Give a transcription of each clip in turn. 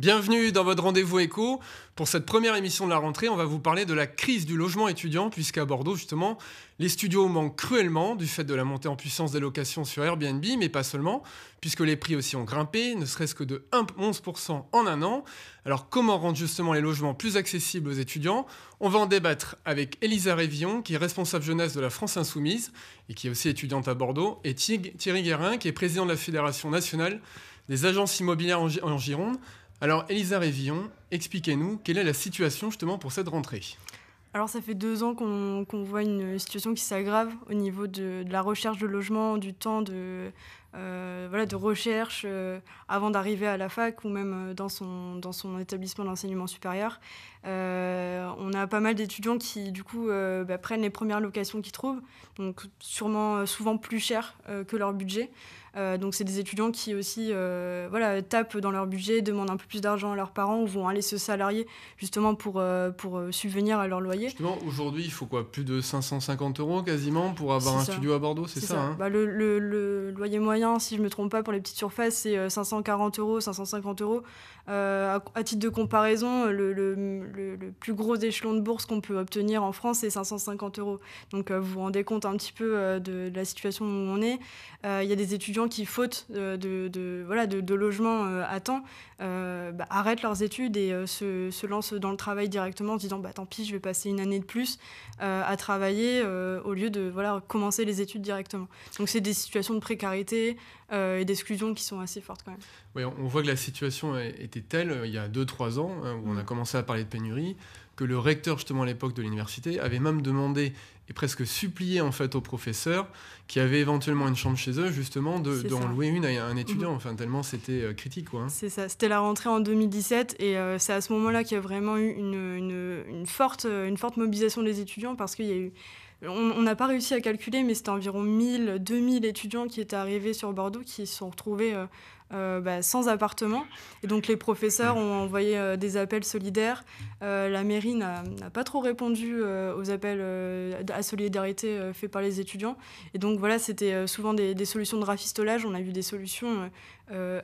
Bienvenue dans votre rendez-vous éco. Pour cette première émission de la rentrée, on va vous parler de la crise du logement étudiant, puisqu'à Bordeaux, justement, les studios manquent cruellement du fait de la montée en puissance des locations sur Airbnb, mais pas seulement, puisque les prix aussi ont grimpé, ne serait-ce que de 11% en un an. Alors comment rendre justement les logements plus accessibles aux étudiants On va en débattre avec Elisa Révillon, qui est responsable jeunesse de la France Insoumise, et qui est aussi étudiante à Bordeaux, et Thierry Guérin, qui est président de la Fédération nationale des agences immobilières en Gironde. Alors, Elisa Révillon, expliquez-nous quelle est la situation justement pour cette rentrée. Alors, ça fait deux ans qu'on voit une situation qui s'aggrave au niveau de, la recherche de logement, du temps de, euh, de recherche euh, avant d'arriver à la fac ou même euh, dans son, dans son établissement d'enseignement supérieur. Euh, on a pas mal d'étudiants qui, du coup, euh, bah, prennent les premières locations qu'ils trouvent, donc sûrement euh, souvent plus cher que leur budget. donc, c'est des étudiants qui aussi voilà, tapent dans leur budget, demandent un peu plus d'argent à leurs parents ou vont aller se salarier justement pour, pour subvenir à leur loyer. Justement, aujourd'hui, il faut quoi Plus de 550 euros quasiment pour avoir un studio à Bordeaux, c'est ça, hein bah, le, loyer moyen, si je ne me trompe pas, pour les petites surfaces, c'est 540 euros, 550 euros. à, titre de comparaison, le le, plus gros échelon de bourse qu'on peut obtenir en France, c'est 550 euros. Donc euh, vous vous rendez compte un petit peu euh, de, la situation où on est. Euh, il y a des étudiants qui, faute de, de, voilà, de, logement à temps, bah, arrêtent leurs études et se, se, lancent dans le travail directement en se disant bah, tant pis, je vais passer une année de plus à travailler au lieu de voilà, commencer les études directement. Donc c'est des situations de précarité, euh, et d'exclusion qui sont assez fortes quand même. Oui, on voit que la situation était telle euh, il y a 2-3 ans, hein, où on a mm. commencé à parler de pénurie, que le recteur justement à l'époque de l'université avait même demandé et presque supplié en fait aux professeurs qui avaient éventuellement une chambre chez eux justement de d'en louer une à un étudiant mm. enfin tellement c'était euh, critique quoi. Hein. C'est ça, c'était la rentrée en 2017 et c'est à ce moment-là qu'il y a vraiment eu une, une, forte une forte mobilisation des étudiants parce qu'il y a eu on n'a pas réussi à calculer, mais c'était environ 1000, 2000 étudiants qui étaient arrivés sur Bordeaux qui se sont retrouvés euh, euh, bah, sans appartement. Et donc les professeurs mm. ont envoyé euh, des appels solidaires. Euh, la mairie n'a pas trop répondu aux appels à solidarité faits par les étudiants. Et donc voilà, c'était souvent des, solutions de rafistolage. On a vu des solutions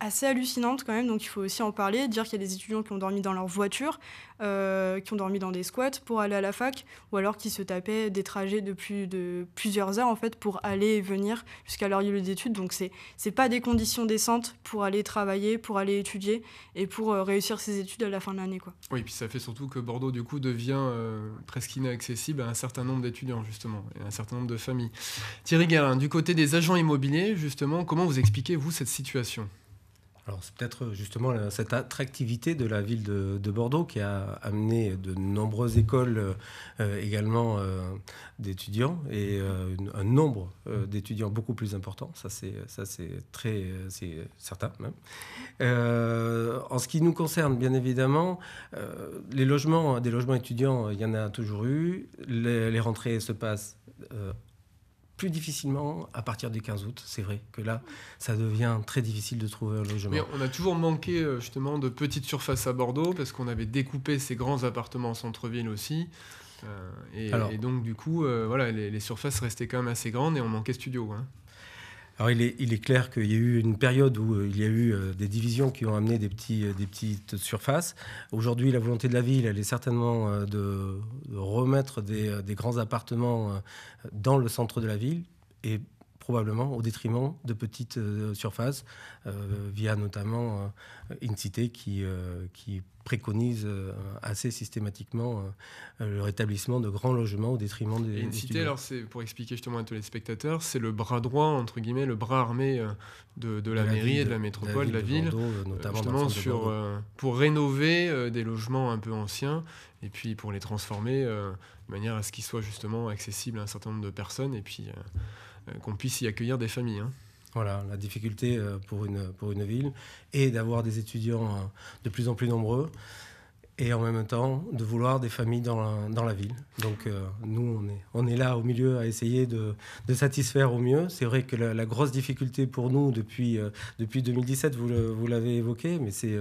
assez hallucinantes quand même. Donc il faut aussi en parler, dire qu'il y a des étudiants qui ont dormi dans leur voiture, qui ont dormi dans des squats pour aller à la fac, ou alors qui se tapaient des trajets de, plus, de plusieurs heures en fait pour aller et venir jusqu'à leur lieu d'études. Donc c'est pas des conditions décentes pour aller travailler, pour aller étudier et pour euh, réussir ses études à la fin de l'année. Quoi. Oui, puis ça fait surtout que Bordeaux, du coup, devient euh, presque inaccessible à un certain nombre d'étudiants, justement, et à un certain nombre de familles. Thierry Guerin, du côté des agents immobiliers, justement, comment vous expliquez-vous cette situation alors c'est peut-être euh, justement cette attractivité de la ville de, Bordeaux qui a amené de nombreuses écoles euh, euh, également d'étudiants et un nombre d'étudiants beaucoup plus important, ça c'est, ça c'est très c'est certain en ce qui nous concerne bien évidemment, les logements, des logements étudiants, il y en a toujours eu, les rentrées se passent plus difficilement à partir du 15 août. C'est vrai que là, ça devient très difficile de trouver un logement. on a toujours manqué euh, justement de petites surfaces à Bordeaux parce qu'on avait découpé ces grands appartements en centre-ville aussi. Euh, et, donc, du coup, euh, voilà, les, surfaces restaient quand même assez grandes et on manquait studio. Hein. Alors il est, clair qu'il y a eu une période où euh, il y a eu euh, des divisions qui ont amené des, petits, euh, des petites surfaces. Aujourd'hui, la volonté de la ville, elle est certainement de, remettre des, grands appartements dans le centre de la ville probablement au détriment de petites euh, surfaces, euh, via notamment euh, une qui, qui préconise assez systématiquement le rétablissement de grands logements au détriment des. une cité, alors c'est pour expliquer justement à tous les spectateurs, c'est le bras droit entre guillemets, le bras armé de, la, mairie, et de la métropole, de la ville, notamment sur pour rénover des logements un peu anciens et puis pour les transformer de manière à ce qu'ils soient justement accessibles à un certain nombre de personnes et puis euh, qu'on puisse y accueillir des familles. Hein. Voilà, la difficulté euh, pour une, pour une ville et d'avoir des étudiants euh, de plus en plus nombreux et en même temps de vouloir des familles dans la, dans la ville. Donc nous, on est, on est là au milieu à essayer de, satisfaire au mieux. C'est vrai que la, grosse difficulté pour nous depuis, depuis 2017, vous l'avez évoqué, mais c'est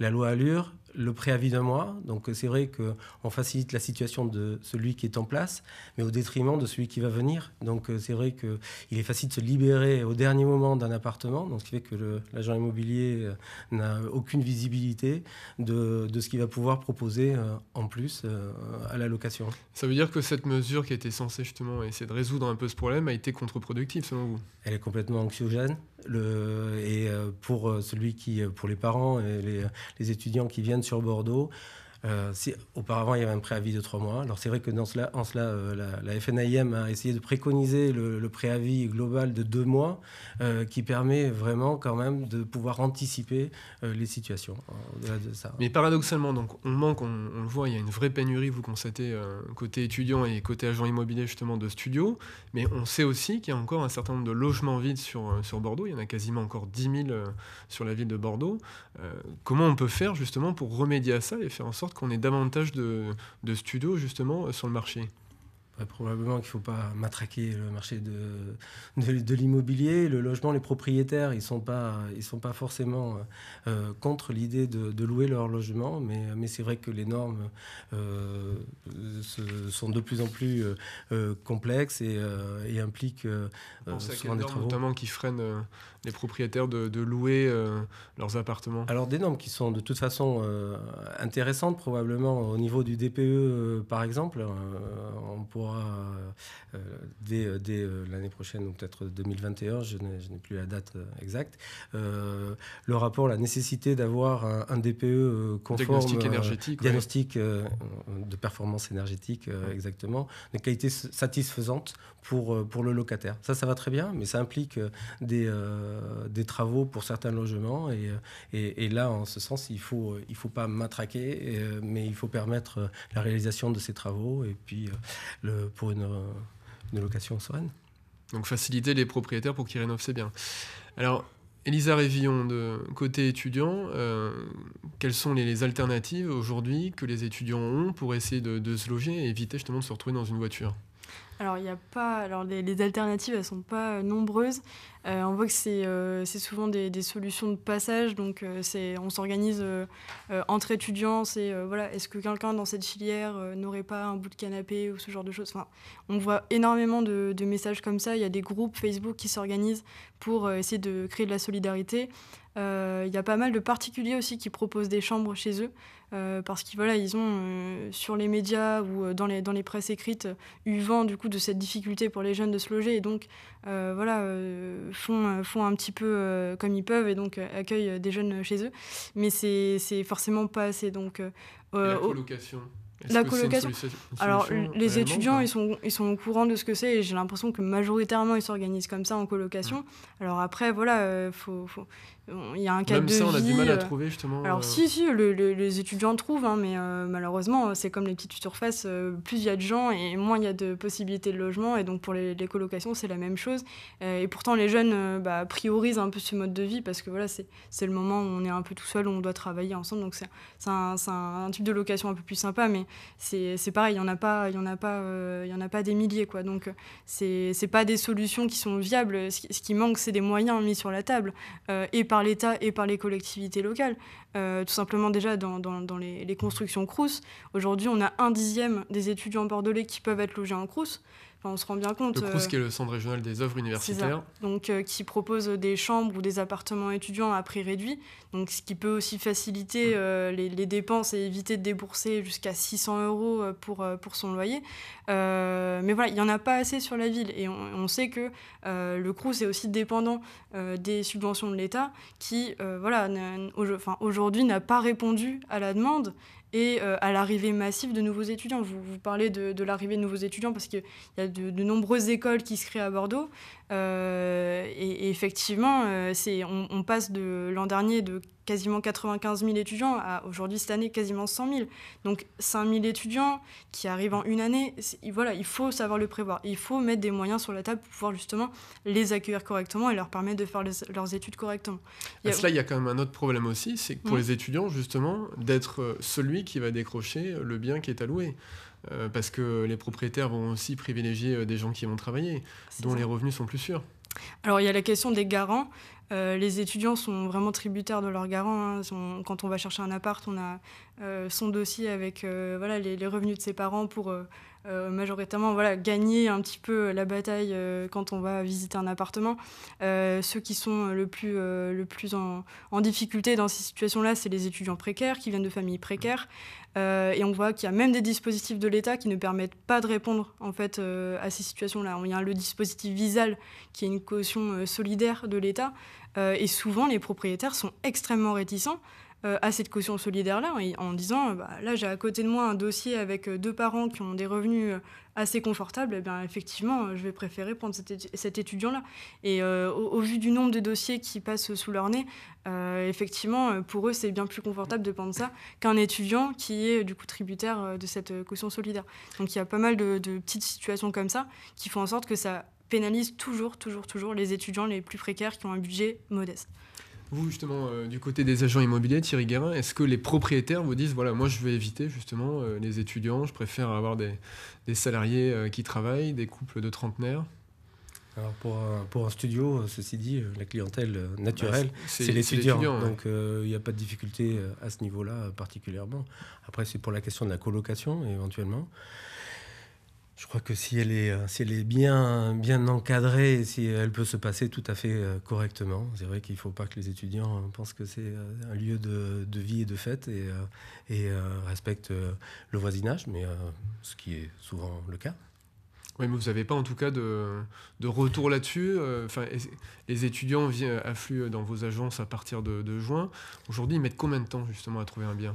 la loi Allure, le préavis d'un mois. Donc c'est vrai qu'on facilite la situation de celui qui est en place, mais au détriment de celui qui va venir. Donc euh, c'est vrai qu'il est facile de se libérer au dernier moment d'un appartement, donc ce qui fait que l'agent immobilier euh, n'a aucune visibilité de, de ce qu'il va pouvoir proposer euh, en plus à la location. Ça veut dire que cette mesure qui était censée justement essayer de résoudre un peu ce problème a été contre-productive selon vous Elle est complètement anxiogène et euh, pour euh, celui qui, euh, pour les parents et les étudiants qui viennent sur Bordeaux, euh, auparavant, il y avait un préavis de trois mois. Alors c'est vrai que dans cela, en cela, euh, la, la, a essayé de préconiser le, préavis global de deux mois, euh, qui permet vraiment quand même de pouvoir anticiper les situations. De ça. Mais paradoxalement, donc on manque, on, le voit, il y a une vraie pénurie, vous constatez, côté étudiant et côté agent immobilier justement de studios. Mais on sait aussi qu'il y a encore un certain nombre de logements vides sur, sur Bordeaux. Il y en a quasiment encore 10 000 sur la ville de Bordeaux. comment on peut faire justement pour remédier à ça et faire en sorte qu'on ait davantage de, de studios justement sur le marché. Bah, probablement qu'il ne faut pas matraquer le marché de, de, l'immobilier. Le logement, les propriétaires, ils ne sont, pas, sont pas forcément euh, contre l'idée de, louer leur logement, mais, mais c'est vrai que les normes euh, sont de plus en plus euh, complexes et, impliquent souvent des travaux. notamment qui freinent les propriétaires de, louer leurs appartements Alors des normes qui sont de toute façon intéressantes probablement au niveau du DPE par exemple. on pourra euh, euh, dès, euh, l'année prochaine, ou peut-être 2021, je n'ai plus la date exacte, le rapport, la nécessité d'avoir un, DPE conforme, diagnostic énergétique, diagnostic de performance énergétique, exactement, de qualité satisfaisante pour, pour le locataire. Ça, ça va très bien, mais ça implique des, des travaux pour certains logements. Et, et, là, en ce sens, il ne faut, il faut pas matraquer, mais il faut permettre la réalisation de ces travaux et puis pour une, location sereine. Donc faciliter les propriétaires pour qu'ils rénovent, c'est bien. Alors, Elisa Révillon, de côté étudiant, euh, quelles sont les, alternatives aujourd'hui que les étudiants ont pour essayer de, de se loger et éviter justement de se retrouver dans une voiture alors, il a pas. Alors, les, alternatives, elles sont pas euh, nombreuses. Euh, on voit que c'est euh, souvent des, solutions de passage. Donc, c'est on s'organise entre étudiants. C'est voilà, est-ce que quelqu'un dans cette filière n'aurait pas un bout de canapé ou ce genre de choses enfin, On voit énormément de, messages comme ça. Il y a des groupes Facebook qui s'organisent pour essayer de créer de la solidarité. Il y a pas mal de particuliers aussi qui proposent des chambres chez eux parce qu'ils voilà, ils ont sur les médias ou dans les, dans les presses écrites eu vent du coup de cette difficulté pour les jeunes de se loger et donc euh, voilà euh, font, euh, font un petit peu comme ils peuvent et donc accueillent des jeunes chez eux. Mais c'est forcément pas assez. Donc, la colocation la colocation. Alors, les étudiants, ils sont, ils sont au courant de ce que c'est et j'ai l'impression que majoritairement, ils s'organisent comme ça en colocation. Alors après, voilà, il faut il y a un cadre de ça, on a du mal à euh, trouver justement. Alors euh, si, si, les étudiants trouvent, hein, mais euh, malheureusement, c'est comme les petites surfaces. plus il y a de gens et moins il y a de possibilités de logement, et donc pour les, colocations, c'est la même chose. et pourtant, les jeunes bah, priorisent un peu ce mode de vie parce que voilà, c'est le moment où on est un peu tout seul, où on doit travailler ensemble. Donc c'est un, type de location un peu plus sympa, mais c'est pareil, il n'y en a pas, il y en a pas, il y en a pas des milliers quoi. Donc c'est pas des solutions qui sont viables. Ce, qui, ce qui manque, c'est des moyens mis sur la table et par par l'État et par les collectivités locales. Euh, tout simplement déjà dans, les, les, constructions Crous, aujourd'hui on a un dixième des étudiants bordelais qui peuvent être logés en Crous on se rend bien compte. Le CRUS, euh, qui est le Centre régional des œuvres universitaires. Donc, euh, qui propose des chambres ou des appartements étudiants à prix réduit. Donc, ce qui peut aussi faciliter euh, les, dépenses et éviter de débourser jusqu'à 600 euros pour, pour son loyer. mais voilà, il n'y en a pas assez sur la ville. Et on, sait que le CRUS est aussi dépendant des subventions de l'État qui, voilà, aujourd'hui n'a pas répondu à la demande et euh, à l'arrivée massive de nouveaux étudiants. Vous, vous parlez de, l'arrivée de nouveaux étudiants parce qu'il y a de, nombreuses écoles qui se créent à Bordeaux. Euh, et, effectivement, euh, c'est on, passe de l'an dernier de quasiment 95 000 étudiants à aujourd'hui, cette année, quasiment 100 000. Donc 5 000 étudiants qui arrivent en une année, voilà, il faut savoir le prévoir. il faut mettre des moyens sur la table pour pouvoir justement les accueillir correctement et leur permettre de faire leurs études correctement. À ah, cela, il y a quand même un autre problème aussi, c'est pour les étudiants, justement, d'être celui qui va décrocher le bien qui est alloué. Euh, parce que les propriétaires vont aussi privilégier euh, des gens qui vont travailler, dont les revenus sont plus sûrs. Alors il y a la question des garants. Euh, les étudiants sont vraiment tributaires de leurs garants. Hein. quand on va chercher un appart, on a euh, son dossier avec euh, voilà, les, revenus de ses parents pour majoritairement voilà, gagner un petit peu la bataille quand on va visiter un appartement. ceux qui sont le plus, le plus en, difficulté dans ces situations-là, c'est les étudiants précaires qui viennent de familles précaires. et on voit qu'il y a même des dispositifs de l'État qui ne permettent pas de répondre en fait à ces situations-là. Il y a le dispositif Visal qui est une caution solidaire de l'État, euh, et souvent, les propriétaires sont extrêmement réticents euh, à cette caution solidaire-là hein, en disant euh, bah, là j'ai à côté de moi un dossier avec deux parents qui ont des revenus assez confortables, et eh bien effectivement je vais préférer prendre cet, étudiant-là. Et au, vu du nombre de dossiers qui passent sous leur nez, effectivement pour eux c'est bien plus confortable de prendre ça qu'un étudiant qui est du coup tributaire de cette caution solidaire. Donc il y a pas mal de petites situations comme ça qui font en sorte que ça pénalise toujours, toujours, toujours les étudiants les plus précaires qui ont un budget modeste. Vous, justement, euh, du côté des agents immobiliers, Thierry Guérin, est-ce que les propriétaires vous disent, voilà, moi je vais éviter justement euh, les étudiants, je préfère avoir des, salariés euh, qui travaillent, des couples de trentenaires alors pour un, studio, ceci dit, la clientèle bah, naturelle, c'est les étudiants. Donc il n'y a pas de difficulté à ce niveau-là particulièrement. Après, c'est pour la question de la colocation éventuellement je crois que si elle est, euh, si elle est bien, bien encadrée, si elle peut se passer tout à fait euh, correctement, c'est vrai qu'il ne faut pas que les étudiants euh, pensent que c'est un lieu de, vie et de fête et, et respectent le voisinage, mais ce qui est souvent le cas. Oui, mais vous n'avez pas en tout cas de, retour là-dessus. Enfin, les étudiants affluent dans vos agences à partir de juin. Aujourd'hui, ils mettent combien de temps justement à trouver un bien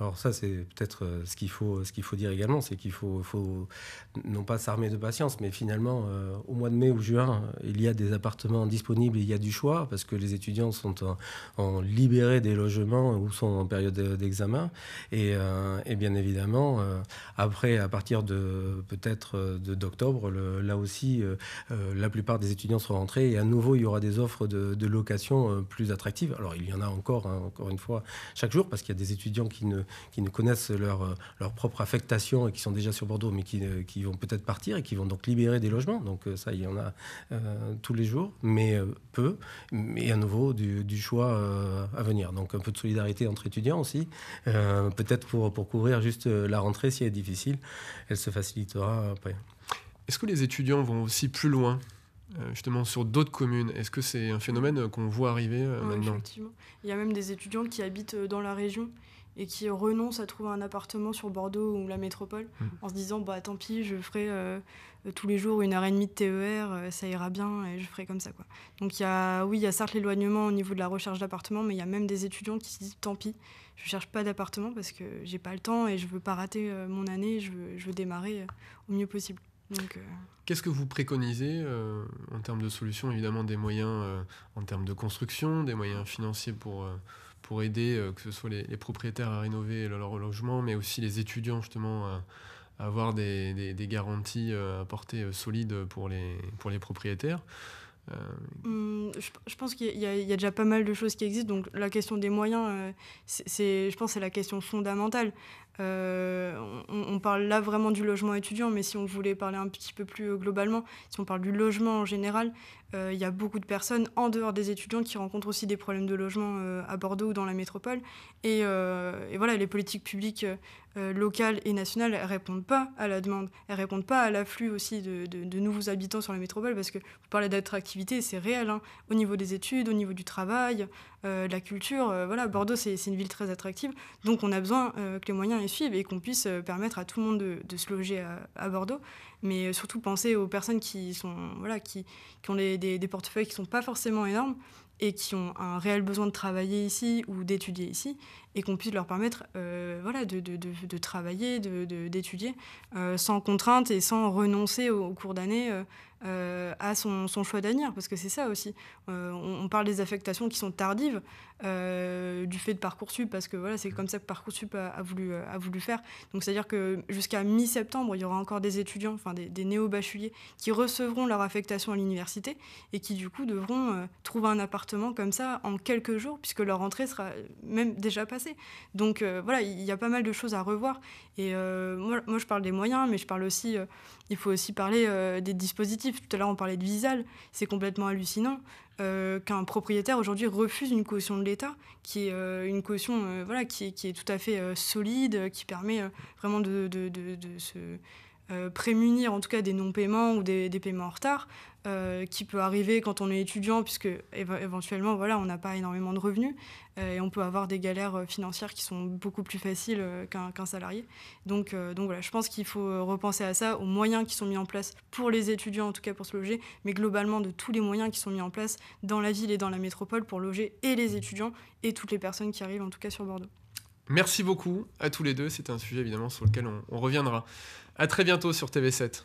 alors ça, c'est peut-être euh, ce qu'il faut, ce qu'il faut dire également, c'est qu'il faut, faut, non pas s'armer de patience, mais finalement, euh, au mois de mai ou juin, il y a des appartements disponibles, il y a du choix, parce que les étudiants sont en, libérés des logements ou sont en période d'examen. Euh, et, bien évidemment, après, à partir de peut-être d'octobre, là aussi, la plupart des étudiants seront rentrés et à nouveau, il y aura des offres de, de location plus attractives. Alors, il y en a encore, hein, encore une fois, chaque jour, parce qu'il y a des étudiants qui ne qui ne connaissent leur, euh, leur propre affectation et qui sont déjà sur Bordeaux, mais qui, euh, qui vont peut-être partir et qui vont donc libérer des logements. Donc euh, ça, il y en a tous les jours, mais peu. Mais à nouveau, du, du choix à venir. Donc un peu de solidarité entre étudiants aussi. peut-être pour, pour couvrir juste la rentrée, si elle est difficile, elle se facilitera après. Est-ce que les étudiants vont aussi plus loin justement sur d'autres communes. Est-ce que c'est un phénomène qu'on voit arriver maintenant ah maintenant Effectivement. Il y a même des étudiants qui habitent dans la région et qui renonce à trouver un appartement sur Bordeaux ou la métropole mm. en se disant bah tant pis je ferai euh, euh, tous les jours une heure et demie de TER euh, ça ira bien et je ferai comme ça quoi donc il y a oui il y a certes l'éloignement au niveau de la recherche d'appartement mais il y a même des étudiants qui se disent tant pis je cherche pas d'appartement parce que j'ai pas le temps et je veux pas rater mon année je veux, démarrer au mieux possible donc, Qu'est-ce que vous préconisez en termes de solutions Évidemment, des moyens en termes de construction, des moyens financiers pour, pour aider euh, que ce soit les, propriétaires à rénover leur, logement, mais aussi les étudiants justement à, avoir des, garanties euh, à portée euh, solide pour les, pour les propriétaires. Hum, je, pense qu'il y, a déjà pas mal de choses qui existent. Donc la question des moyens, c'est, je pense, c'est la question fondamentale. Euh, on, parle là vraiment du logement étudiant, mais si on voulait parler un petit peu plus euh, globalement, si on parle du logement en général, euh, il y a beaucoup de personnes en dehors des étudiants qui rencontrent aussi des problèmes de logement à Bordeaux ou dans la métropole. Et, voilà, les politiques publiques locales et nationales ne répondent pas à la demande, elles répondent pas à l'afflux aussi de, nouveaux habitants sur la métropole parce que vous parlez d'attractivité, c'est réel hein. au niveau des études, au niveau du travail, euh, la culture. Euh, voilà, Bordeaux, c'est une ville très attractive. Donc, on a besoin euh, que les moyens y suivent et qu'on puisse permettre à tout le monde de, se loger à, Bordeaux. Mais surtout, penser aux personnes qui, sont, voilà, qui, ont des, des, portefeuilles qui ne sont pas forcément énormes et qui ont un réel besoin de travailler ici ou d'étudier ici et qu'on puisse leur permettre euh, voilà, de, travailler, d'étudier, euh, sans contrainte et sans renoncer au, cours d'année euh, à son, choix d'avenir, parce que c'est ça aussi. On, parle des affectations qui sont tardives du fait de Parcoursup, parce que voilà, c'est comme ça que Parcoursup a, voulu, faire. Donc c'est-à-dire que jusqu'à mi-septembre, il y aura encore des étudiants, enfin des, néo-bacheliers, qui recevront leur affectation à l'université et qui du coup devront trouver un appartement comme ça en quelques jours, puisque leur entrée sera même déjà passée. Donc euh, voilà, il y a pas mal de choses à revoir. Et euh, moi, je parle des moyens, mais je parle aussi, euh, il faut aussi parler des dispositifs. Tout à l'heure, on parlait de Visal, c'est complètement hallucinant. qu'un propriétaire aujourd'hui refuse une caution de l'État, qui est une caution voilà, qui est, tout à fait solide, qui permet vraiment de se, euh, prémunir en tout cas des non-paiements ou des, paiements en retard, euh, qui peut arriver quand on est étudiant, puisque éventuellement, voilà, on n'a pas énormément de revenus euh, et on peut avoir des galères financières qui sont beaucoup plus faciles qu'un salarié. Donc, donc voilà, je pense qu'il faut repenser à ça, aux moyens qui sont mis en place pour les étudiants, en tout cas pour se loger, mais globalement de tous les moyens qui sont mis en place dans la ville et dans la métropole pour loger et les étudiants et toutes les personnes qui arrivent, en tout cas sur Bordeaux. Merci beaucoup à tous les deux. c'est un sujet évidemment sur lequel on, on reviendra. À très bientôt sur TV7.